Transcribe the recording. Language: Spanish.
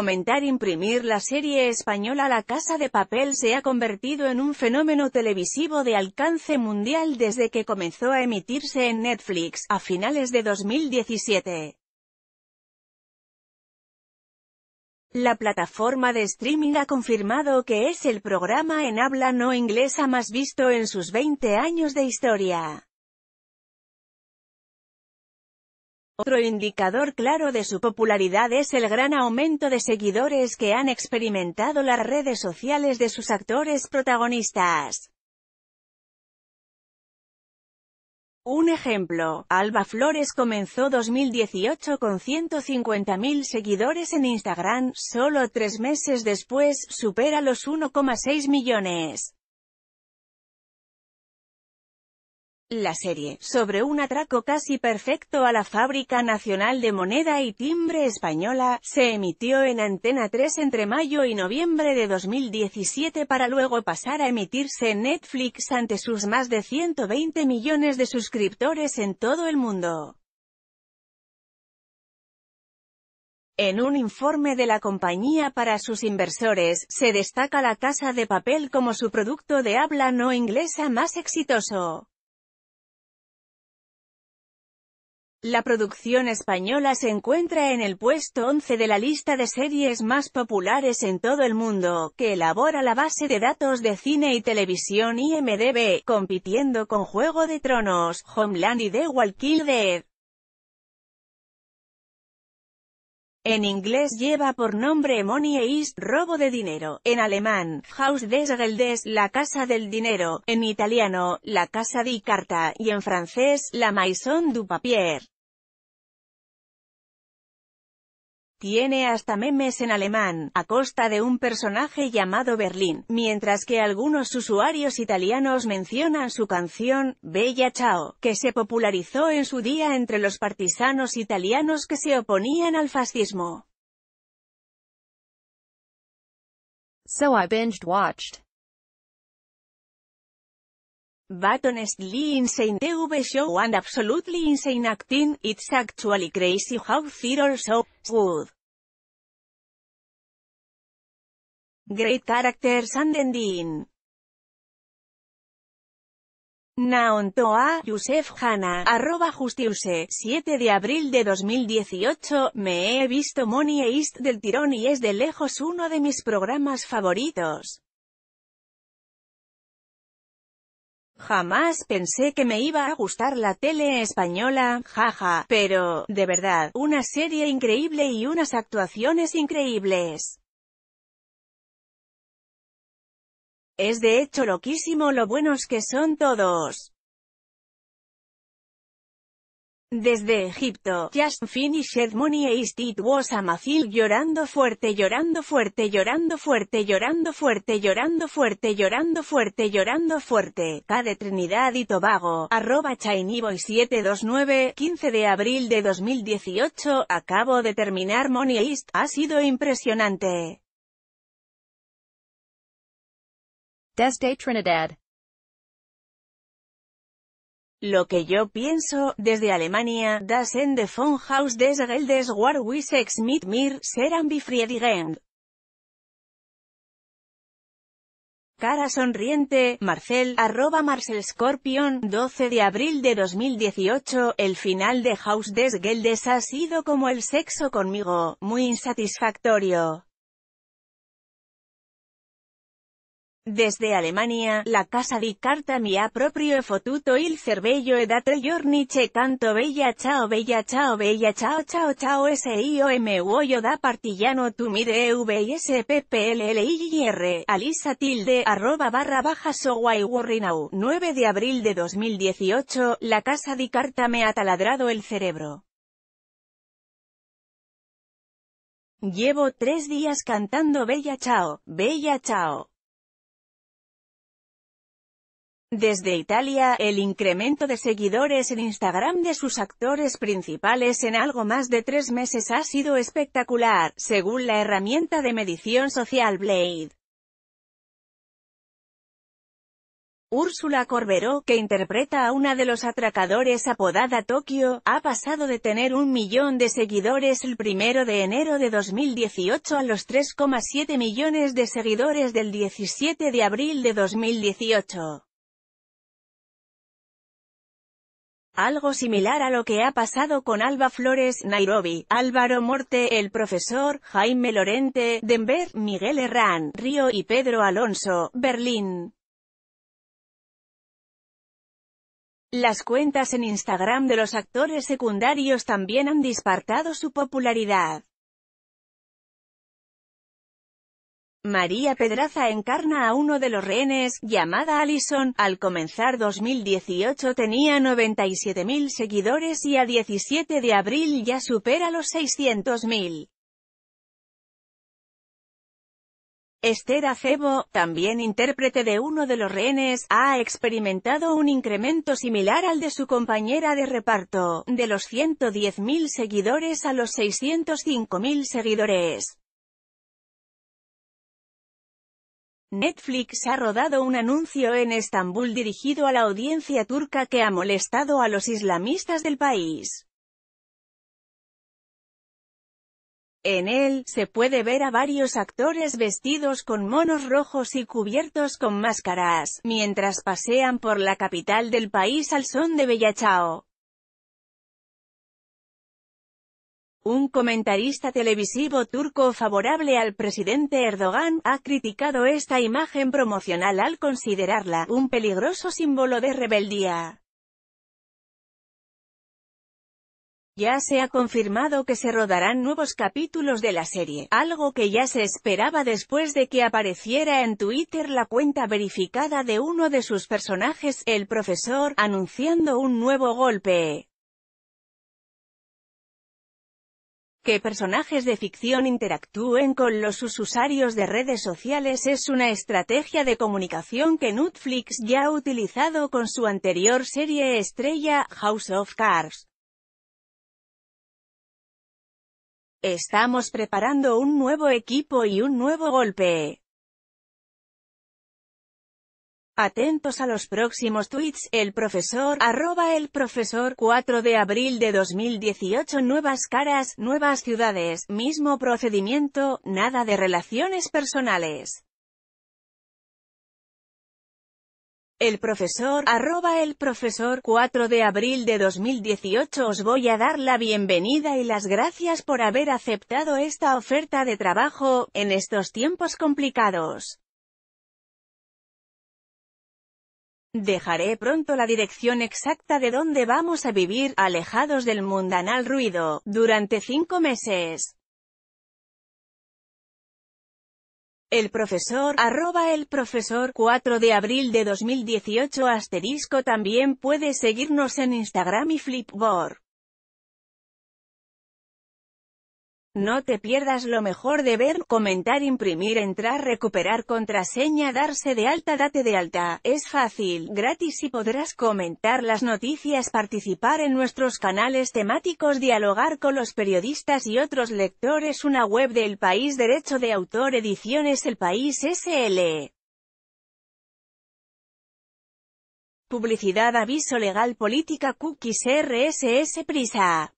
Comentar e imprimir la serie española La Casa de Papel se ha convertido en un fenómeno televisivo de alcance mundial desde que comenzó a emitirse en Netflix, a finales de 2017. La plataforma de streaming ha confirmado que es el programa en habla no inglesa más visto en sus 20 años de historia. Otro indicador claro de su popularidad es el gran aumento de seguidores que han experimentado las redes sociales de sus actores protagonistas. Un ejemplo, Alba Flores comenzó 2018 con 150.000 seguidores en Instagram, solo tres meses después, supera los 1,6 millones. La serie, sobre un atraco casi perfecto a la Fábrica Nacional de Moneda y Timbre Española, se emitió en Antena 3 entre mayo y noviembre de 2017 para luego pasar a emitirse en Netflix ante sus más de 120 millones de suscriptores en todo el mundo. En un informe de la compañía para sus inversores, se destaca la Casa de Papel como su producto de habla no inglesa más exitoso. La producción española se encuentra en el puesto 11 de la lista de series más populares en todo el mundo, que elabora la base de datos de cine y televisión IMDB, compitiendo con Juego de Tronos, Homeland y The Walking Dead. En inglés lleva por nombre Money Heist, robo de dinero. En alemán, Haus des Geldes, la casa del dinero. En italiano, la casa di carta. Y en francés, la maison du papier. Tiene hasta memes en alemán, a costa de un personaje llamado Berlín, mientras que algunos usuarios italianos mencionan su canción, Bella Ciao, que se popularizó en su día entre los partisanos italianos que se oponían al fascismo. So I binged watched. But honestly insane TV show and absolutely insane acting, it's actually crazy how theater so good. Great characters and ending. Toa Yusef Hanna, arroba Justiuse, 7 de abril de 2018, me he visto Money East del tirón y es de lejos uno de mis programas favoritos. Jamás pensé que me iba a gustar la tele española, jaja, pero, de verdad, una serie increíble y unas actuaciones increíbles. Es de hecho loquísimo lo buenos que son todos. Desde Egipto, just finished money east it was a macil llorando fuerte llorando fuerte llorando fuerte llorando fuerte llorando fuerte llorando fuerte llorando fuerte, K de Trinidad y Tobago, arroba 729, 15 de abril de 2018, acabo de terminar money east, ha sido impresionante. Desde Trinidad. Lo que yo pienso, desde Alemania, das Ende von Haus des Geldes war wie sex mit mir, serán befriedigend. Cara sonriente, Marcel, arroba Marcel Scorpion, 12 de abril de 2018, el final de Haus des Geldes ha sido como el sexo conmigo, muy insatisfactorio. Desde Alemania, la casa di carta mi ha propio fotuto il cervello e da tre giorni canto bella chao bella chao bella chao chao chao e s Io o m u da partillano tu mire v s p p l l i r alisa tilde arroba barra baja so why 9 de abril de 2018 la casa di carta me ha taladrado el cerebro Llevo tres días cantando Bella Chao, Bella Chao. Desde Italia, el incremento de seguidores en Instagram de sus actores principales en algo más de tres meses ha sido espectacular, según la herramienta de medición social Blade. Úrsula Corberó, que interpreta a una de los atracadores apodada Tokio, ha pasado de tener un millón de seguidores el primero de enero de 2018 a los 3,7 millones de seguidores del 17 de abril de 2018. Algo similar a lo que ha pasado con Alba Flores, Nairobi, Álvaro Morte, el profesor, Jaime Lorente, Denver, Miguel Herrán, Río y Pedro Alonso, Berlín. Las cuentas en Instagram de los actores secundarios también han dispartado su popularidad. María Pedraza encarna a uno de los rehenes, llamada Allison, al comenzar 2018 tenía 97.000 seguidores y a 17 de abril ya supera los 600.000. Esther Acebo, también intérprete de uno de los rehenes, ha experimentado un incremento similar al de su compañera de reparto, de los 110.000 seguidores a los 605.000 seguidores. Netflix ha rodado un anuncio en Estambul dirigido a la audiencia turca que ha molestado a los islamistas del país. En él, se puede ver a varios actores vestidos con monos rojos y cubiertos con máscaras, mientras pasean por la capital del país al son de Bellachao. Un comentarista televisivo turco favorable al presidente Erdogan, ha criticado esta imagen promocional al considerarla un peligroso símbolo de rebeldía. Ya se ha confirmado que se rodarán nuevos capítulos de la serie, algo que ya se esperaba después de que apareciera en Twitter la cuenta verificada de uno de sus personajes, el profesor, anunciando un nuevo golpe. Que personajes de ficción interactúen con los usuarios de redes sociales es una estrategia de comunicación que Netflix ya ha utilizado con su anterior serie estrella, House of Cards. Estamos preparando un nuevo equipo y un nuevo golpe. Atentos a los próximos tweets, el profesor, arroba el profesor, 4 de abril de 2018 Nuevas caras, nuevas ciudades, mismo procedimiento, nada de relaciones personales. El profesor, arroba el profesor, 4 de abril de 2018 os voy a dar la bienvenida y las gracias por haber aceptado esta oferta de trabajo, en estos tiempos complicados. Dejaré pronto la dirección exacta de dónde vamos a vivir, alejados del mundanal ruido, durante cinco meses. El profesor, arroba el profesor, 4 de abril de 2018 asterisco también puede seguirnos en Instagram y Flipboard. No te pierdas lo mejor de ver, comentar, imprimir, entrar, recuperar contraseña, darse de alta, date de alta. Es fácil, gratis y podrás comentar las noticias, participar en nuestros canales temáticos, dialogar con los periodistas y otros lectores. Una web del país Derecho de Autor Ediciones El País SL. Publicidad Aviso Legal Política Cookies RSS Prisa